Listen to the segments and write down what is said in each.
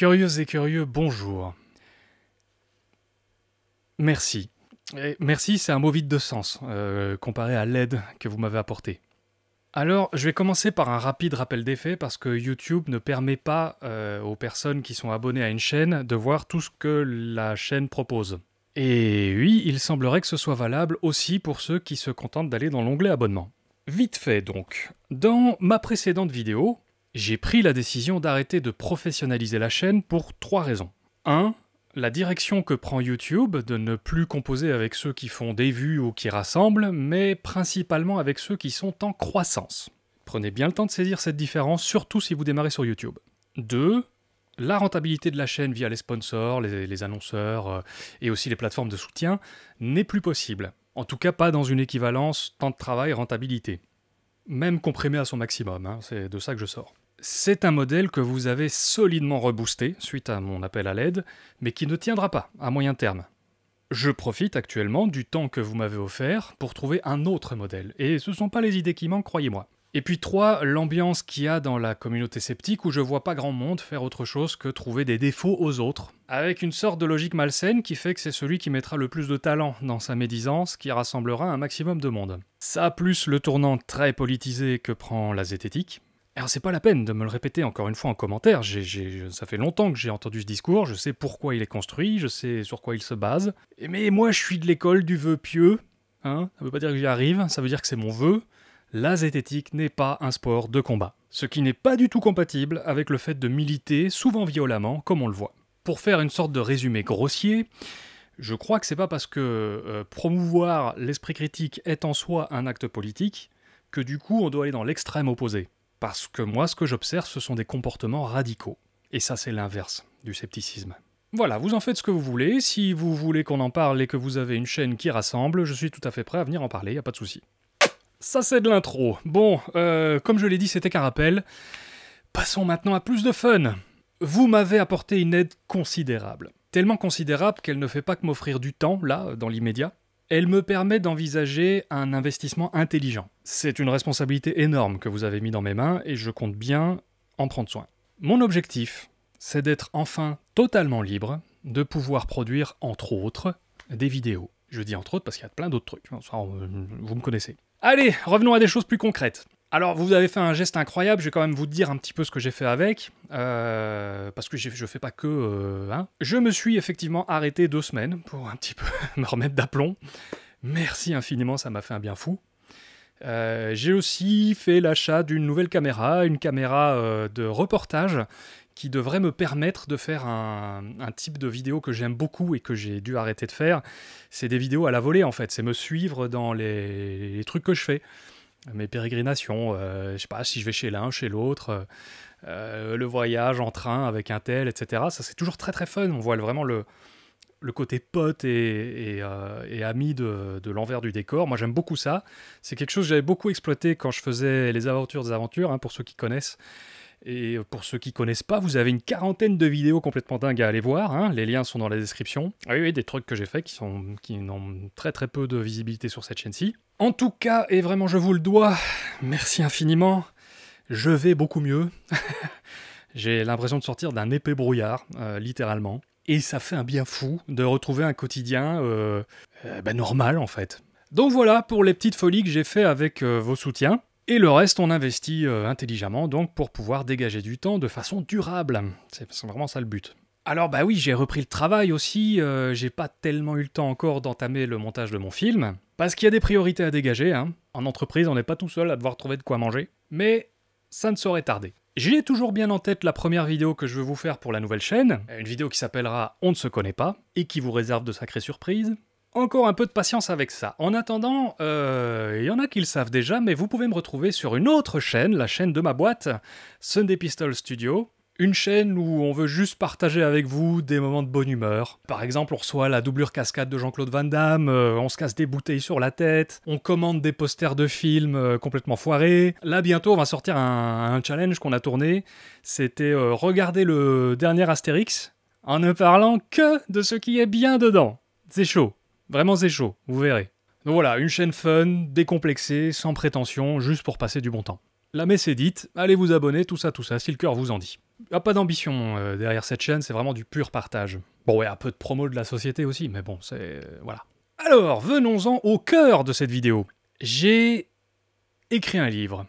Curieuses et curieux, bonjour. Merci. merci, c'est un mot vide de sens, euh, comparé à l'aide que vous m'avez apportée. Alors, je vais commencer par un rapide rappel des faits parce que YouTube ne permet pas euh, aux personnes qui sont abonnées à une chaîne de voir tout ce que la chaîne propose. Et oui, il semblerait que ce soit valable aussi pour ceux qui se contentent d'aller dans l'onglet abonnement. Vite fait donc, dans ma précédente vidéo, j'ai pris la décision d'arrêter de professionnaliser la chaîne pour trois raisons. 1. La direction que prend YouTube de ne plus composer avec ceux qui font des vues ou qui rassemblent, mais principalement avec ceux qui sont en croissance. Prenez bien le temps de saisir cette différence, surtout si vous démarrez sur YouTube. 2. La rentabilité de la chaîne via les sponsors, les, annonceurs euh, et aussi les plateformes de soutien n'est plus possible. En tout cas, pas dans une équivalence temps de travail-rentabilité. Même comprimé à son maximum, hein, c'est de ça que je sors. C'est un modèle que vous avez solidement reboosté suite à mon appel à l'aide, mais qui ne tiendra pas à moyen terme. Je profite actuellement du temps que vous m'avez offert pour trouver un autre modèle, et ce ne sont pas les idées qui manquent, croyez-moi. Et puis 3, l'ambiance qu'il y a dans la communauté sceptique où je vois pas grand monde faire autre chose que trouver des défauts aux autres, avec une sorte de logique malsaine qui fait que c'est celui qui mettra le plus de talent dans sa médisance qui rassemblera un maximum de monde. Ça plus le tournant très politisé que prend la zététique, alors c'est pas la peine de me le répéter encore une fois en commentaire, ça fait longtemps que j'ai entendu ce discours, je sais pourquoi il est construit, je sais sur quoi il se base, mais moi je suis de l'école du vœu pieux, hein, ça veut pas dire que j'y arrive, ça veut dire que c'est mon vœu, la zététique n'est pas un sport de combat, ce qui n'est pas du tout compatible avec le fait de militer, souvent violemment, comme on le voit. Pour faire une sorte de résumé grossier, je crois que c'est pas parce que euh, promouvoir l'esprit critique est en soi un acte politique que du coup on doit aller dans l'extrême opposé. Parce que moi, ce que j'observe, ce sont des comportements radicaux. Et ça, c'est l'inverse du scepticisme. Voilà, vous en faites ce que vous voulez. Si vous voulez qu'on en parle et que vous avez une chaîne qui rassemble, je suis tout à fait prêt à venir en parler, y a pas de souci. Ça, c'est de l'intro. Bon, euh, comme je l'ai dit, c'était qu'un rappel. Passons maintenant à plus de fun. Vous m'avez apporté une aide considérable. Tellement considérable qu'elle ne fait pas que m'offrir du temps, là, dans l'immédiat, elle me permet d'envisager un investissement intelligent. C'est une responsabilité énorme que vous avez mis dans mes mains et je compte bien en prendre soin. Mon objectif, c'est d'être enfin totalement libre de pouvoir produire, entre autres, des vidéos. Je dis entre autres parce qu'il y a plein d'autres trucs. Hein. Vous me connaissez. Allez, revenons à des choses plus concrètes. Alors, vous avez fait un geste incroyable. Je vais quand même vous dire un petit peu ce que j'ai fait avec, euh, parce que je ne fais pas que. Euh, hein. Je me suis effectivement arrêté deux semaines pour un petit peu me remettre d'aplomb. Merci infiniment, ça m'a fait un bien fou. Euh, j'ai aussi fait l'achat d'une nouvelle caméra, une caméra de reportage qui devrait me permettre de faire un, type de vidéo que j'aime beaucoup et que j'ai dû arrêter de faire. C'est des vidéos à la volée en fait, c'est me suivre dans les trucs que je fais mes pérégrinations, euh, je sais pas si je vais chez l'un, chez l'autre, euh, euh, le voyage en train avec un tel, etc. Ça c'est toujours très très fun, on voit vraiment le, le côté pote et, et, ami de, l'envers du décor. Moi, j'aime beaucoup ça. C'est quelque chose que j'avais beaucoup exploité quand je faisais les aventures des aventures, hein, pour ceux qui connaissent. Et pour ceux qui connaissent pas, vous avez une quarantaine de vidéos complètement dingues à aller voir. Hein. Les liens sont dans la description. Ah oui, oui, des trucs que j'ai fait qui sont qui n'ont très très peu de visibilité sur cette chaîne-ci. En tout cas, et vraiment je vous le dois, merci infiniment. Je vais beaucoup mieux. j'ai l'impression de sortir d'un épais brouillard, euh, littéralement. Et ça fait un bien fou de retrouver un quotidien euh, euh, ben, normal en fait. Donc voilà pour les petites folies que j'ai fait avec vos soutiens. Et le reste, on investit euh, intelligemment donc pour pouvoir dégager du temps de façon durable. C'est vraiment ça le but. Alors bah oui, j'ai repris le travail aussi, euh, j'ai pas tellement eu le temps encore d'entamer le montage de mon film, parce qu'il y a des priorités à dégager, hein. en entreprise on n'est pas tout seul à devoir trouver de quoi manger, mais ça ne saurait tarder. J'ai toujours bien en tête la première vidéo que je veux vous faire pour la nouvelle chaîne, une vidéo qui s'appellera On ne se connaît pas, et qui vous réserve de sacrées surprises, encore un peu de patience avec ça. En attendant, euh, il y en a qui le savent déjà, mais vous pouvez me retrouver sur une autre chaîne, la chaîne de ma boîte, Sunday Pistol Studio. Une chaîne où on veut juste partager avec vous des moments de bonne humeur. Par exemple, on reçoit la doublure cascade de Jean-Claude Van Damme, euh, on se casse des bouteilles sur la tête, on commande des posters de films euh, complètement foirés. Là, bientôt, on va sortir un, un challenge qu'on a tourné. C'était regarder le dernier Astérix en ne parlant que de ce qui est bien dedans. C'est chaud. Vraiment, c'est chaud, vous verrez. Donc voilà, une chaîne fun, décomplexée, sans prétention, juste pour passer du bon temps. La messe est dite, allez vous abonner, tout ça, tout ça, si le cœur vous en dit. A pas d'ambition euh, derrière cette chaîne, c'est vraiment du pur partage. Bon, ouais, un peu de promo de la société aussi, mais bon, c'est. Euh, voilà. Alors, venons-en au cœur de cette vidéo. J'ai écrit un livre.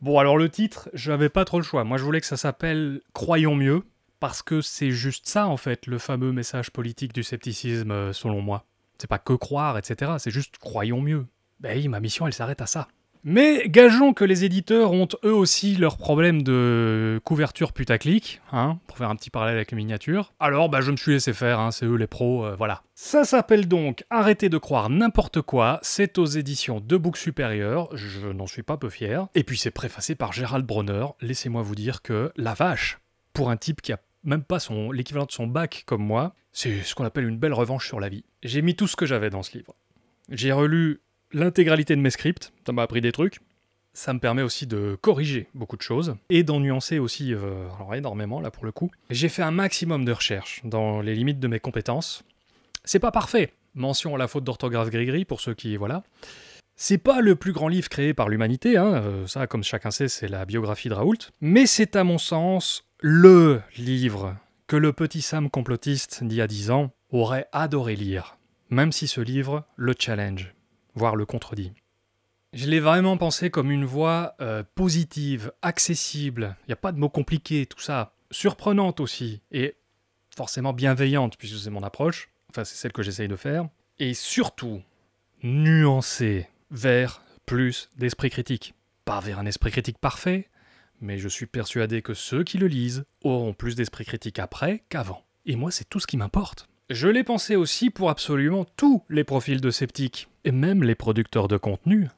Bon, alors le titre, j'avais pas trop le choix. Moi, je voulais que ça s'appelle Croyons mieux, parce que c'est juste ça, en fait, le fameux message politique du scepticisme, euh, selon moi. C'est pas que croire, etc. C'est juste croyons mieux. Ben oui, ma mission, elle s'arrête à ça. Mais gageons que les éditeurs ont eux aussi leur problème de couverture putaclic, hein, pour faire un petit parallèle avec les miniatures. Alors bah je me suis laissé faire, hein, c'est eux les pros, euh, voilà. Ça s'appelle donc Arrêtez de croire n'importe quoi, c'est aux éditions de Book Supérieur, je n'en suis pas peu fier. Et puis c'est préfacé par Gérald Bronner, laissez-moi vous dire que la vache, pour un type qui a même pas son l'équivalent de son bac comme moi. C'est ce qu'on appelle une belle revanche sur la vie. J'ai mis tout ce que j'avais dans ce livre. J'ai relu l'intégralité de mes scripts, ça m'a appris des trucs. Ça me permet aussi de corriger beaucoup de choses et d'en nuancer aussi euh, énormément là pour le coup. J'ai fait un maximum de recherches dans les limites de mes compétences. C'est pas parfait. Mention à la faute d'orthographe grigri pour ceux qui voilà. C'est pas le plus grand livre créé par l'humanité, hein, euh, ça comme chacun sait c'est la biographie de Raoult, mais c'est à mon sens le livre que le petit Sam complotiste d'il y a dix ans aurait adoré lire, même si ce livre le challenge, voire le contredit. Je l'ai vraiment pensé comme une voix euh, positive, accessible, il n'y a pas de mots compliqués, tout ça, surprenante aussi, et forcément bienveillante, puisque c'est mon approche, enfin c'est celle que j'essaye de faire, et surtout nuancée vers plus d'esprit critique. Pas vers un esprit critique parfait, mais je suis persuadé que ceux qui le lisent auront plus d'esprit critique après qu'avant. Et moi, c'est tout ce qui m'importe. Je l'ai pensé aussi pour absolument tous les profils de sceptiques, et même les producteurs de contenu.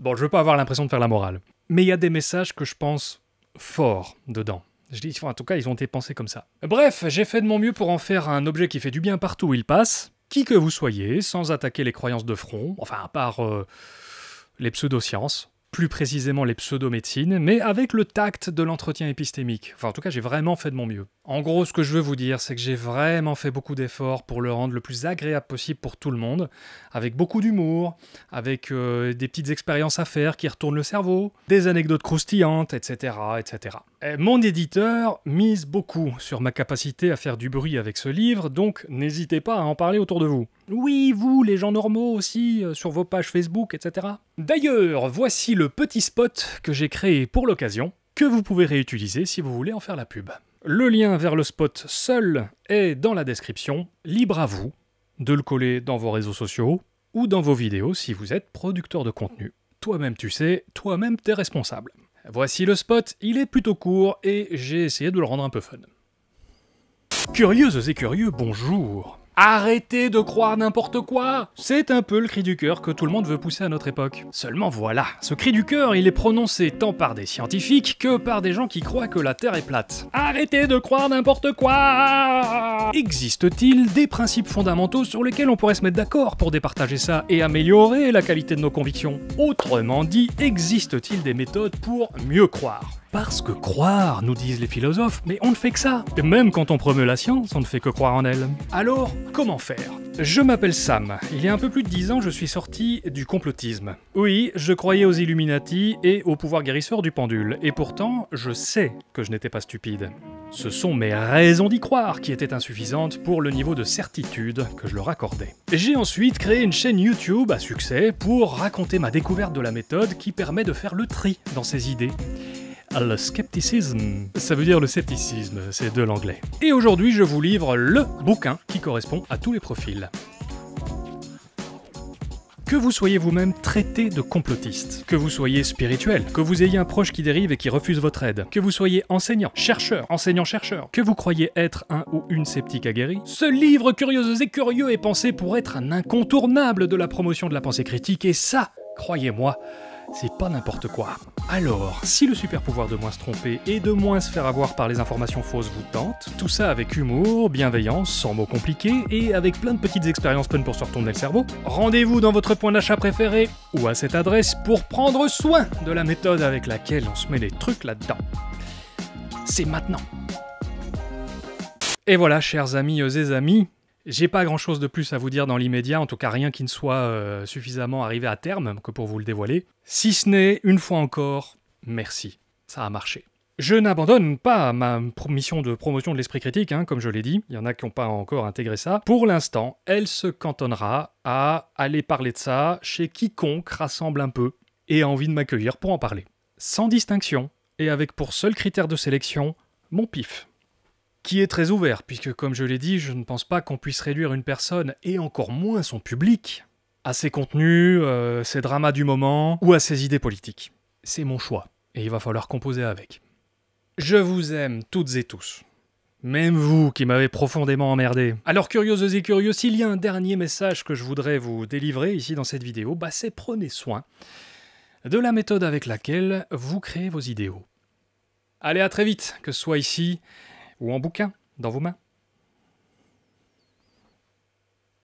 Bon, je veux pas avoir l'impression de faire la morale, mais il y a des messages que je pense forts dedans. Je dis, en tout cas, ils ont été pensés comme ça. Bref, j'ai fait de mon mieux pour en faire un objet qui fait du bien partout où il passe, qui que vous soyez, sans attaquer les croyances de front, enfin, par part euh, les pseudosciences, plus précisément les pseudo-médecines, mais avec le tact de l'entretien épistémique. Enfin, en tout cas, j'ai vraiment fait de mon mieux. En gros, ce que je veux vous dire, c'est que j'ai vraiment fait beaucoup d'efforts pour le rendre le plus agréable possible pour tout le monde, avec beaucoup d'humour, avec euh, des petites expériences à faire qui retournent le cerveau, des anecdotes croustillantes, etc., etc. Eh, mon éditeur mise beaucoup sur ma capacité à faire du bruit avec ce livre, donc n'hésitez pas à en parler autour de vous. Oui, vous, les gens normaux aussi, euh, sur vos pages Facebook, etc. D'ailleurs, voici le petit spot que j'ai créé pour l'occasion, que vous pouvez réutiliser si vous voulez en faire la pub. Le lien vers le spot seul est dans la description, libre à vous de le coller dans vos réseaux sociaux ou dans vos vidéos si vous êtes producteur de contenu. Toi-même tu sais, toi-même t'es responsable. Voici le spot, il est plutôt court et j'ai essayé de le rendre un peu fun. Curieuses et curieux, bonjour Arrêtez de croire n'importe quoi C'est un peu le cri du cœur que tout le monde veut pousser à notre époque. Seulement voilà, ce cri du cœur, il est prononcé tant par des scientifiques que par des gens qui croient que la Terre est plate. Arrêtez de croire n'importe quoi Existe-t-il des principes fondamentaux sur lesquels on pourrait se mettre d'accord pour départager ça et améliorer la qualité de nos convictions Autrement dit, existe-t-il des méthodes pour mieux croire parce que croire, nous disent les philosophes, mais on ne fait que ça. même quand on promeut la science, on ne fait que croire en elle. Alors, comment faire je m'appelle Sam. Il y a un peu plus de dix ans, je suis sorti du complotisme. Oui, je croyais aux Illuminati et au pouvoir guérisseur du pendule, et pourtant, je sais que je n'étais pas stupide. Ce sont mes raisons d'y croire qui étaient insuffisantes pour le niveau de certitude que je leur accordais. J'ai ensuite créé une chaîne YouTube à succès pour raconter ma découverte de la méthode qui permet de faire le tri dans ces idées le scepticisme. Ça veut dire le scepticisme, c'est de l'anglais. Et aujourd'hui, je vous livre le bouquin qui correspond à tous les profils. Que vous soyez vous-même traité de complotiste, que vous soyez spirituel, que vous ayez un proche qui dérive et qui refuse votre aide, que vous soyez enseignant, chercheur, enseignant-chercheur, que vous croyez être un ou une sceptique aguerrie, ce livre curieuses et curieux est pensé pour être un incontournable de la promotion de la pensée critique et ça, croyez-moi, c'est pas n'importe quoi. Alors, si le super pouvoir de moins se tromper et de moins se faire avoir par les informations fausses vous tente, tout ça avec humour, bienveillance, sans mots compliqués et avec plein de petites expériences fun pour se retourner le cerveau, rendez-vous dans votre point d'achat préféré ou à cette adresse pour prendre soin de la méthode avec laquelle on se met les trucs là-dedans. C'est maintenant. Et voilà, chers amis et amis, j'ai pas grand chose de plus à vous dire dans l'immédiat, en tout cas rien qui ne soit euh, suffisamment arrivé à terme que pour vous le dévoiler. Si ce n'est, une fois encore, merci. Ça a marché. Je n'abandonne pas ma mission de promotion de l'esprit critique, hein, comme je l'ai dit, il y en a qui n'ont pas encore intégré ça. Pour l'instant, elle se cantonnera à aller parler de ça chez quiconque rassemble un peu et a envie de m'accueillir pour en parler. Sans distinction, et avec pour seul critère de sélection, mon pif qui est très ouvert, puisque comme je l'ai dit, je ne pense pas qu'on puisse réduire une personne, et encore moins son public, à ses contenus, euh, ses dramas du moment, ou à ses idées politiques. C'est mon choix, et il va falloir composer avec. Je vous aime toutes et tous. Même vous qui m'avez profondément emmerdé. Alors curieuses et curieux, s'il y a un dernier message que je voudrais vous délivrer ici dans cette vidéo, bah c'est prenez soin de la méthode avec laquelle vous créez vos idéaux. Allez à très vite, que ce soit ici, ou en bouquin dans vos mains.